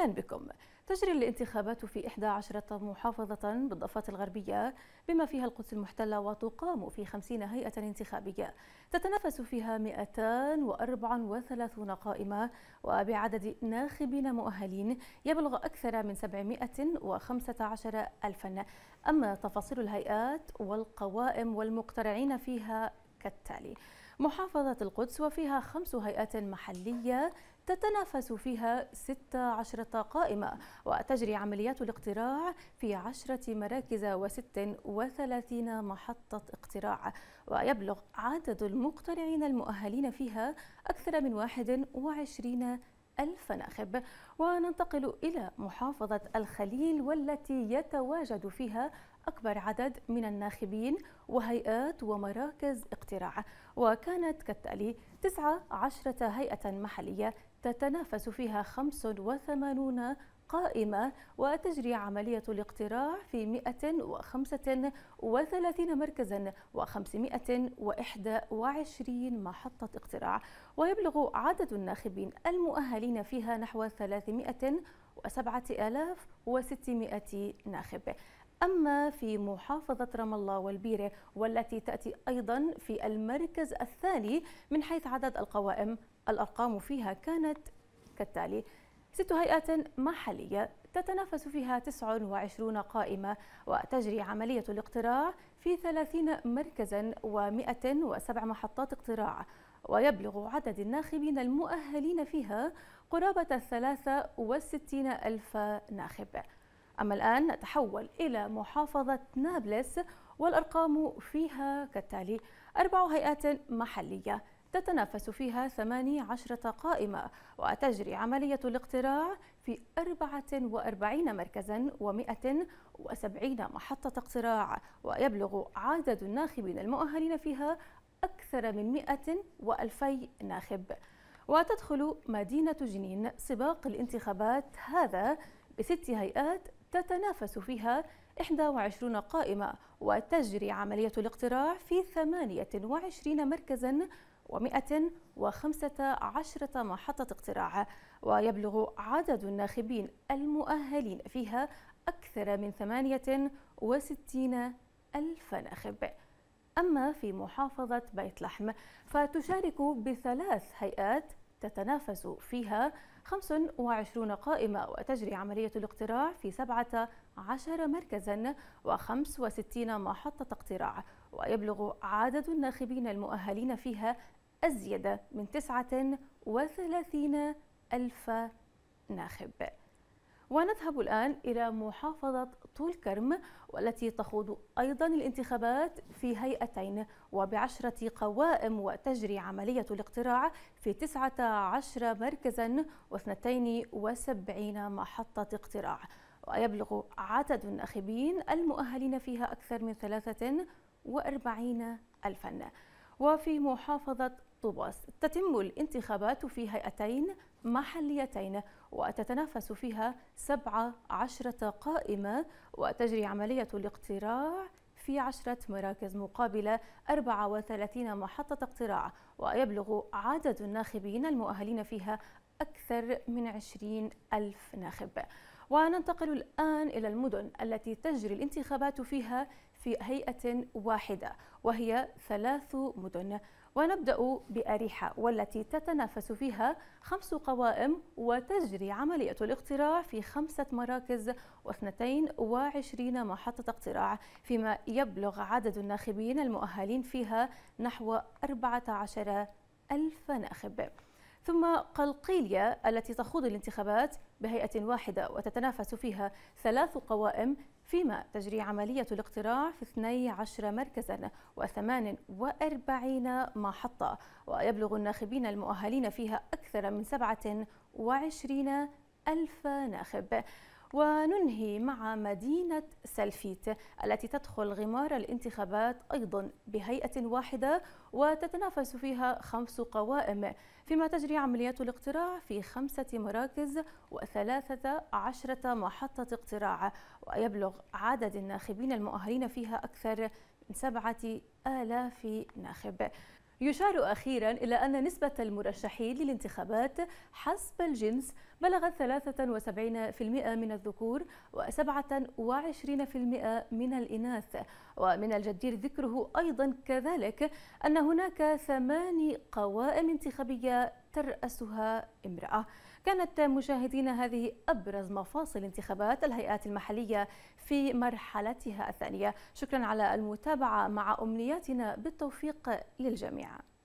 أهلا بكم تجري الانتخابات في 11 محافظة بالضفة الغربية بما فيها القدس المحتلة وتقام في 50 هيئة انتخابية تتنافس فيها 234 قائمة وبعدد ناخبين مؤهلين يبلغ أكثر من 715 ألفا أما تفاصيل الهيئات والقوائم والمقترعين فيها كالتالي محافظة القدس وفيها خمس هيئات محلية تتنافس فيها 16 قائمة وتجري عمليات الاقتراع في 10 مراكز و36 محطة اقتراع ويبلغ عدد المقترعين المؤهلين فيها أكثر من 21 ألف ناخب وننتقل إلى محافظة الخليل والتي يتواجد فيها أكبر عدد من الناخبين وهيئات ومراكز اقتراع وكانت كالتالي 19 هيئة محلية تتنافس فيها 85 قائمة وتجري عملية الاقتراع في 135 مركزا و521 محطة اقتراع ويبلغ عدد الناخبين المؤهلين فيها نحو 300 ناخب أما في محافظة رام الله والبيرة والتي تأتي أيضا في المركز الثاني من حيث عدد القوائم الأرقام فيها كانت كالتالي ست هيئات محلية تتنافس فيها 29 قائمة وتجري عملية الاقتراع في 30 مركزا و107 محطات اقتراع ويبلغ عدد الناخبين المؤهلين فيها قرابة 63 ألف ناخب أما الآن نتحول إلى محافظة نابلس والأرقام فيها كالتالي أربع هيئات محلية تتنافس فيها 18 قائمة وتجري عملية الاقتراع في 44 مركزا و170 محطة اقتراع ويبلغ عدد الناخبين المؤهلين فيها أكثر من 100 و2000 ناخب وتدخل مدينة جنين سباق الانتخابات هذا بست هيئات تتنافس فيها 21 قائمة وتجري عملية الاقتراع في 28 مركزا و115 محطة اقتراع ويبلغ عدد الناخبين المؤهلين فيها أكثر من 68 ألف ناخب أما في محافظة بيت لحم فتشارك بثلاث هيئات تتنافس فيها 25 قائمة وتجري عملية الاقتراع في 17 مركزا و65 محطة اقتراع ويبلغ عدد الناخبين المؤهلين فيها أزيد من 39 ألف ناخب ونذهب الآن إلى محافظة طول كرم والتي تخوض أيضا الانتخابات في هيئتين وبعشرة قوائم وتجري عملية الاقتراع في 19 مركزا و72 محطة اقتراع ويبلغ عدد الناخبين المؤهلين فيها أكثر من 43 ألفا وفي محافظة طوباس تتم الانتخابات في هيئتين محليتين وتتنافس فيها 17 قائمة وتجري عملية الاقتراع في عشرة مراكز مقابل 34 محطة اقتراع ويبلغ عدد الناخبين المؤهلين فيها أكثر من 20 ألف ناخب وننتقل الآن إلى المدن التي تجري الانتخابات فيها في هيئة واحدة وهي ثلاث مدن ونبدأ بأريحة والتي تتنافس فيها خمس قوائم وتجري عملية الاقتراع في خمسة مراكز و وعشرين محطة اقتراع فيما يبلغ عدد الناخبين المؤهلين فيها نحو عشر ألف ناخب ثم قلقيليا التي تخوض الانتخابات بهيئة واحدة وتتنافس فيها ثلاث قوائم فيما تجري عملية الاقتراع في 12 مركزا و48 محطة ويبلغ الناخبين المؤهلين فيها أكثر من 27 ألف ناخب وننهي مع مدينة سلفيت التي تدخل غمار الانتخابات أيضا بهيئة واحدة وتتنافس فيها خمس قوائم فيما تجري عمليات الاقتراع في خمسة مراكز وثلاثة عشرة محطة اقتراع ويبلغ عدد الناخبين المؤهلين فيها أكثر من سبعة آلاف ناخب يشار أخيرا إلى أن نسبة المرشحين للانتخابات حسب الجنس بلغت 73% من الذكور و27% من الإناث ومن الجدير ذكره أيضا كذلك أن هناك ثماني قوائم انتخابية ترأسها امرأة كانت مشاهدينا هذه أبرز مفاصل انتخابات الهيئات المحلية في مرحلتها الثانية شكرا على المتابعة مع أمنياتنا بالتوفيق للجميع